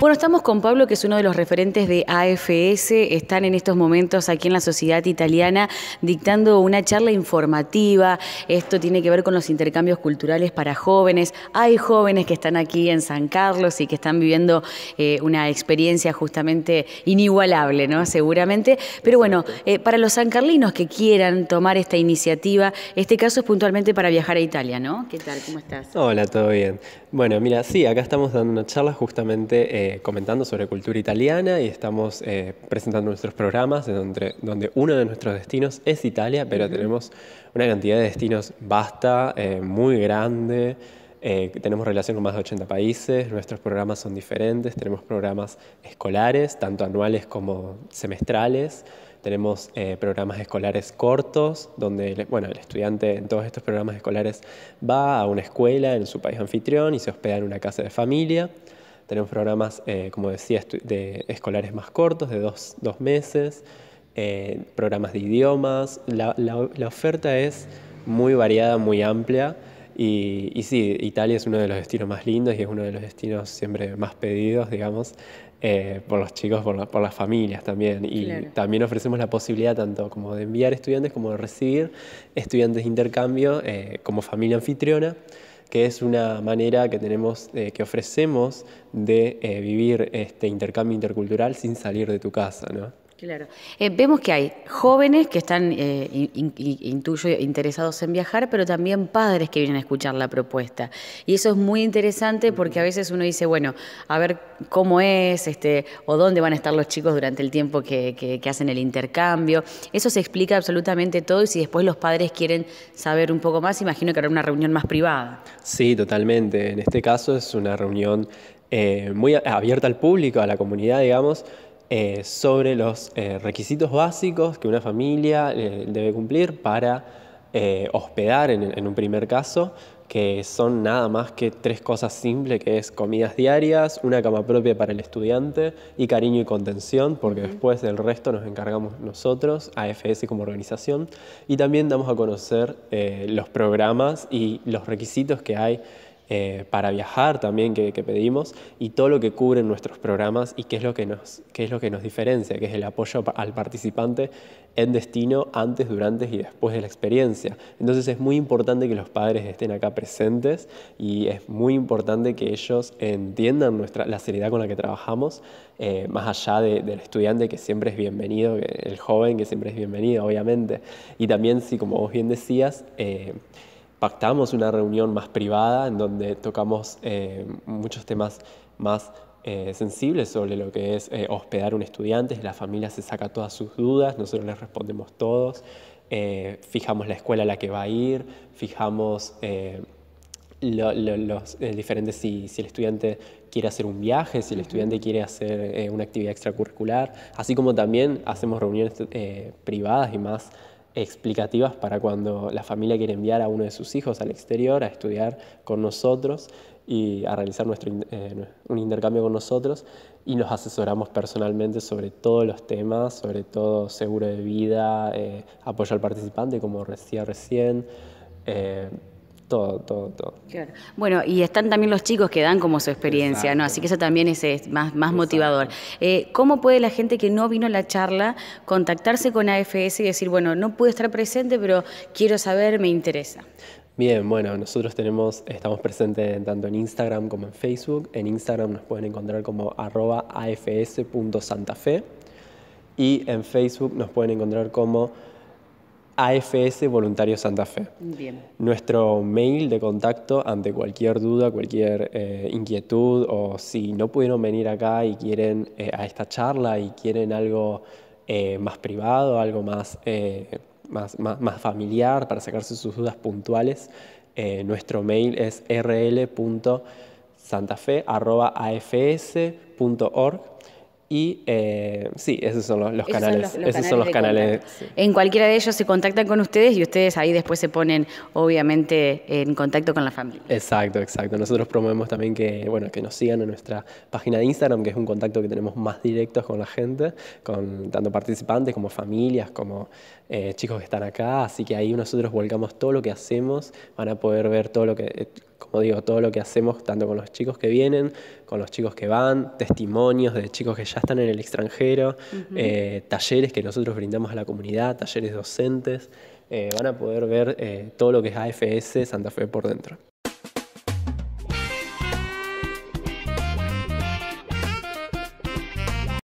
Bueno, estamos con Pablo, que es uno de los referentes de AFS. Están en estos momentos aquí en la sociedad italiana dictando una charla informativa. Esto tiene que ver con los intercambios culturales para jóvenes. Hay jóvenes que están aquí en San Carlos y que están viviendo eh, una experiencia justamente inigualable, ¿no? Seguramente. Pero bueno, eh, para los sancarlinos que quieran tomar esta iniciativa, este caso es puntualmente para viajar a Italia, ¿no? ¿Qué tal? ¿Cómo estás? Hola, todo bien. Bueno, mira, sí, acá estamos dando una charla justamente. Eh, eh, comentando sobre cultura italiana y estamos eh, presentando nuestros programas donde, donde uno de nuestros destinos es Italia, pero tenemos una cantidad de destinos vasta, eh, muy grande. tenemos relación con más de 80 países, nuestros programas son diferentes, tenemos programas escolares, tanto anuales como semestrales, tenemos programas escolares cortos, donde bueno, el estudiante en todos estos programas escolares va a una escuela en su país anfitrión y se hospeda en una casa de familia. Tenemos programas, eh, como decía, de escolares más cortos, de dos, meses, eh, programas de idiomas. La, oferta es muy variada, muy amplia. Y, sí, Italia es uno de los destinos más lindos y es uno de los destinos siempre más pedidos, digamos, eh, por los chicos, por, las familias también. Y también ofrecemos la posibilidad tanto como de enviar estudiantes como de recibir estudiantes de intercambio como familia anfitriona que es una manera que tenemos, eh, que ofrecemos de eh, vivir este intercambio intercultural sin salir de tu casa. Claro. Eh, vemos que hay jóvenes que están, eh, intuyo, interesados en viajar, pero también padres que vienen a escuchar la propuesta. Y eso es muy interesante porque a veces uno dice, bueno, a ver cómo es, este, o dónde van a estar los chicos durante el tiempo que, hacen el intercambio. Eso se explica absolutamente todo y si después los padres quieren saber un poco más, imagino que habrá una reunión más privada. Sí, totalmente. En este caso es una reunión eh, muy abierta al público, a la comunidad, digamos, eh, sobre los eh, requisitos básicos que una familia eh, debe cumplir para hospedar en, un primer caso, que son nada más que tres cosas simples, que es comidas diarias, una cama propia para el estudiante y cariño y contención, porque después del resto nos encargamos nosotros, AFS como organización, y también damos a conocer los programas y los requisitos que hay eh, para viajar también que, pedimos y todo lo que cubren nuestros programas y qué es lo que nos, qué es lo que nos diferencia, que es el apoyo al participante en destino antes, durante y después de la experiencia. Entonces es muy importante que los padres estén acá presentes y es muy importante que ellos entiendan nuestra, la seriedad con la que trabajamos, eh, más allá del estudiante que siempre es bienvenido, el joven que siempre es bienvenido, obviamente. Y también, si como vos bien decías, eh, pactamos una reunión más privada en donde tocamos eh, muchos temas más eh, sensibles sobre lo que es eh, hospedar un estudiante, la familia se saca todas sus dudas, nosotros les respondemos todos, fijamos la escuela a la que va a ir, fijamos los diferentes, si, si, el estudiante quiere hacer un viaje, si el estudiante quiere hacer una actividad extracurricular, así como también hacemos reuniones privadas y más explicativas para cuando la familia quiere enviar a uno de sus hijos al exterior a estudiar con nosotros y a realizar nuestro, eh, un intercambio con nosotros y nos asesoramos personalmente sobre todos los temas, sobre todo seguro de vida, eh, apoyo al participante como decía recién. Eh, todo, todo, todo. Bueno, y están también los chicos que dan como su experiencia, ¿no? Así que eso también es, más, más motivador. Eh, ¿Cómo puede la gente que no vino a la charla contactarse con AFS y decir, bueno, no pude estar presente, pero quiero saber, me interesa? Bien, bueno, nosotros tenemos, estamos presentes tanto en Instagram como en Facebook. En Instagram nos pueden encontrar como arroba afs.santafe y en Facebook nos pueden encontrar como AFS Voluntario Santa Fe. Nuestro mail de contacto ante cualquier duda, cualquier eh, inquietud o si no pudieron venir acá y quieren eh, a esta charla y quieren algo eh, más privado, algo más, más, más, familiar para sacarse sus dudas puntuales, nuestro mail es rl.santafe.afs.org y eh, sí, esos son los, canales. En cualquiera de ellos se contactan con ustedes y ustedes ahí después se ponen, obviamente, en contacto con la familia. Exacto, exacto. Nosotros promovemos también que, bueno, que nos sigan en nuestra página de Instagram, que es un contacto que tenemos más directo con la gente, con tanto participantes como familias, como eh, chicos que están acá. Así que ahí nosotros volcamos todo lo que hacemos, van a poder ver todo lo que eh, como digo, todo lo que hacemos, tanto con los chicos que vienen, con los chicos que van, testimonios de chicos que ya están en el extranjero, eh, talleres que nosotros brindamos a la comunidad, talleres docentes, eh, van a poder ver eh, todo lo que es AFS Santa Fe por dentro.